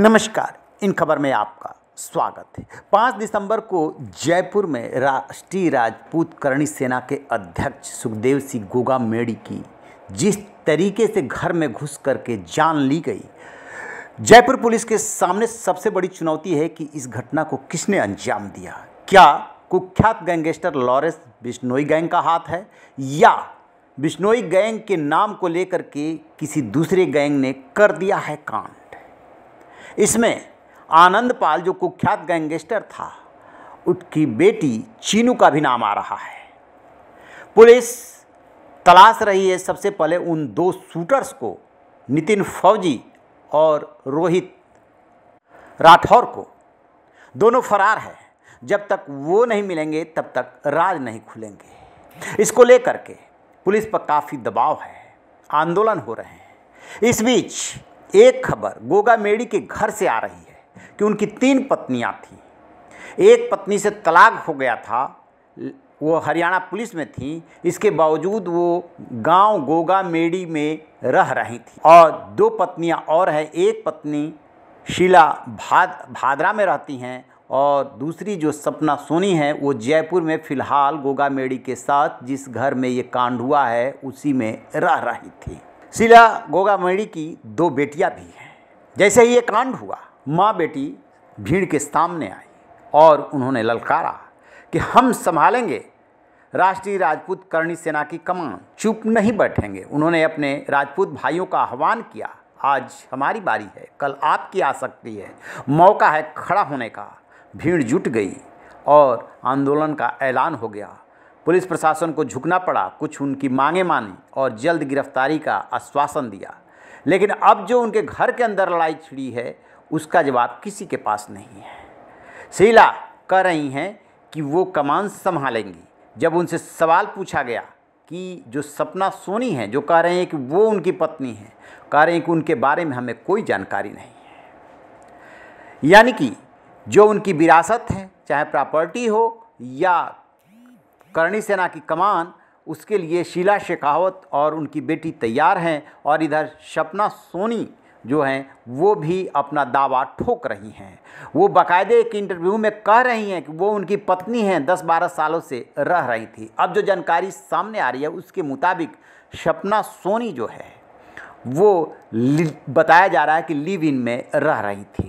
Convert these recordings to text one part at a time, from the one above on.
नमस्कार इन खबर में आपका स्वागत है पाँच दिसंबर को जयपुर में राष्ट्रीय राजपूत करणी सेना के अध्यक्ष सुखदेव सिंह गोगा मेड़ी की जिस तरीके से घर में घुस करके जान ली गई जयपुर पुलिस के सामने सबसे बड़ी चुनौती है कि इस घटना को किसने अंजाम दिया क्या कुख्यात गैंगस्टर लॉरेंस बिश्नोई गैंग का हाथ है या बिश्नोई गैंग के नाम को लेकर के किसी दूसरे गैंग ने कर दिया है काम इसमें आनंद पाल जो कुख्यात गैंगस्टर था उसकी बेटी चीनू का भी नाम आ रहा है पुलिस तलाश रही है सबसे पहले उन दो शूटर्स को नितिन फौजी और रोहित राठौर को दोनों फरार हैं जब तक वो नहीं मिलेंगे तब तक राज नहीं खुलेंगे इसको लेकर के पुलिस पर काफ़ी दबाव है आंदोलन हो रहे हैं इस बीच एक खबर गोगा मेड़ी के घर से आ रही है कि उनकी तीन पत्नियां थीं एक पत्नी से तलाक हो गया था वो हरियाणा पुलिस में थी इसके बावजूद वो गांव गोगा मेड़ी में रह रही थी और दो पत्नियां और हैं एक पत्नी शीला भाद भादरा में रहती हैं और दूसरी जो सपना सोनी है वो जयपुर में फ़िलहाल गोगा मेड़ी के साथ जिस घर में ये कांड हुआ है उसी में रह रही थी गोगा गोगामेड़ी की दो बेटियां भी हैं जैसे ही ये कांड हुआ माँ बेटी भीड़ के सामने आई और उन्होंने ललकारा कि हम संभालेंगे राष्ट्रीय राजपूत करणी सेना की कमान चुप नहीं बैठेंगे उन्होंने अपने राजपूत भाइयों का आह्वान किया आज हमारी बारी है कल आपकी आ सकती है मौका है खड़ा होने का भीड़ जुट गई और आंदोलन का ऐलान हो गया पुलिस प्रशासन को झुकना पड़ा कुछ उनकी मांगे मानी और जल्द गिरफ्तारी का आश्वासन दिया लेकिन अब जो उनके घर के अंदर लड़ाई छिड़ी है उसका जवाब किसी के पास नहीं है शीला कह रही हैं कि वो कमान संभालेंगी जब उनसे सवाल पूछा गया कि जो सपना सोनी है जो कह रहे हैं कि वो उनकी पत्नी है कह रहे हैं कि उनके बारे में हमें कोई जानकारी नहीं है यानी कि जो उनकी विरासत है चाहे प्रॉपर्टी हो या करणी सेना की कमान उसके लिए शीला शेखावत और उनकी बेटी तैयार हैं और इधर सपना सोनी जो हैं वो भी अपना दावा ठोक रही हैं वो बाकायदे एक इंटरव्यू में कह रही हैं कि वो उनकी पत्नी हैं दस बारह सालों से रह रही थी अब जो जानकारी सामने आ रही है उसके मुताबिक सपना सोनी जो है वो बताया जा रहा है कि लिव इन में रह रही थी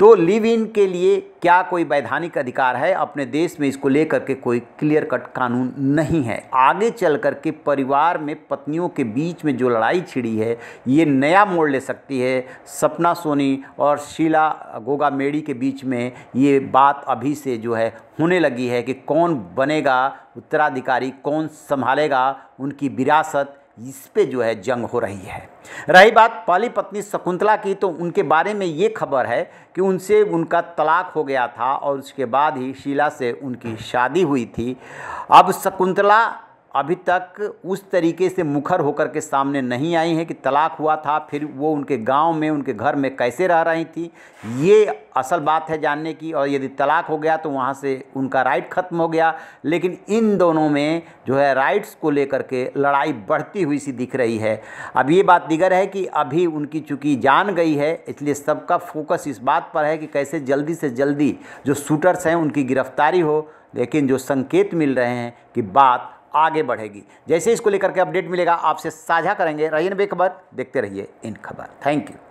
तो लिव इन के लिए क्या कोई वैधानिक अधिकार है अपने देश में इसको लेकर के कोई क्लियर कट कानून नहीं है आगे चल कर के परिवार में पत्नियों के बीच में जो लड़ाई छिड़ी है ये नया मोड़ ले सकती है सपना सोनी और शीला गोगा मेड़ी के बीच में ये बात अभी से जो है होने लगी है कि कौन बनेगा उत्तराधिकारी कौन संभालेगा उनकी विरासत इस पे जो है जंग हो रही है रही बात पहली पत्नी शकुंतला की तो उनके बारे में ये खबर है कि उनसे उनका तलाक हो गया था और उसके बाद ही शीला से उनकी शादी हुई थी अब शकुंतला अभी तक उस तरीके से मुखर होकर के सामने नहीं आई हैं कि तलाक हुआ था फिर वो उनके गांव में उनके घर में कैसे रह रही थी ये असल बात है जानने की और यदि तलाक हो गया तो वहाँ से उनका राइट खत्म हो गया लेकिन इन दोनों में जो है राइट्स को लेकर के लड़ाई बढ़ती हुई सी दिख रही है अब ये बात दिगर है कि अभी उनकी चूँकि जान गई है इसलिए सबका फोकस इस बात पर है कि कैसे जल्दी से जल्दी जो शूटर्स हैं उनकी गिरफ्तारी हो लेकिन जो संकेत मिल रहे हैं कि बात आगे बढ़ेगी जैसे इसको लेकर के अपडेट मिलेगा आपसे साझा करेंगे रहिए बेखबर देखते रहिए इन खबर थैंक यू